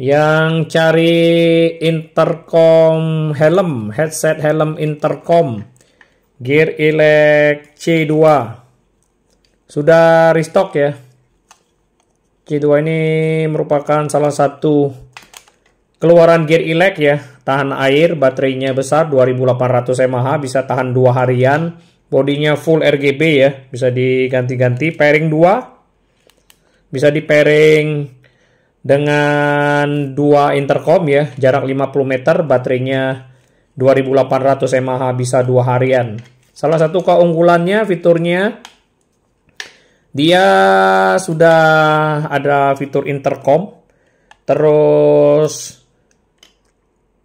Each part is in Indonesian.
Yang cari intercom helm, headset helm intercom, Gear elek C2. Sudah restock ya. C2 ini merupakan salah satu keluaran Gear elek ya. Tahan air, baterainya besar 2800 mAh, bisa tahan dua harian. Bodinya full RGB ya, bisa diganti-ganti. Pairing 2, bisa di pairing dengan dua intercom ya, jarak 50 meter, baterainya 2800 mAh bisa dua harian. Salah satu keunggulannya fiturnya dia sudah ada fitur intercom. Terus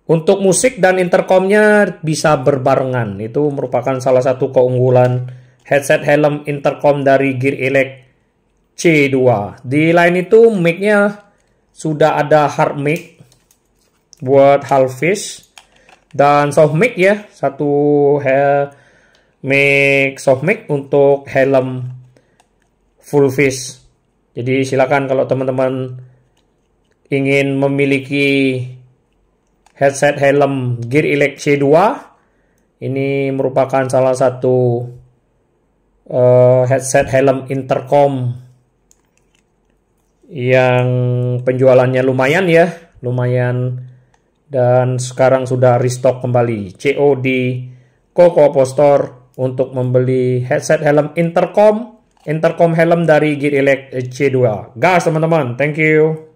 untuk musik dan intercomnya bisa berbarengan. Itu merupakan salah satu keunggulan headset helm intercom dari Gear Elect C2. Di lain itu mic-nya sudah ada hard mic buat halfish dan soft mic ya satu hell mic soft mic untuk helm full fish jadi silakan kalau teman-teman ingin memiliki headset helm Gear Elect C2 ini merupakan salah satu uh, headset helm intercom yang penjualannya lumayan ya, lumayan dan sekarang sudah restock kembali. COD Coco Postor untuk membeli headset helm intercom, intercom helm dari Gear Elect C2. Gas teman-teman, thank you.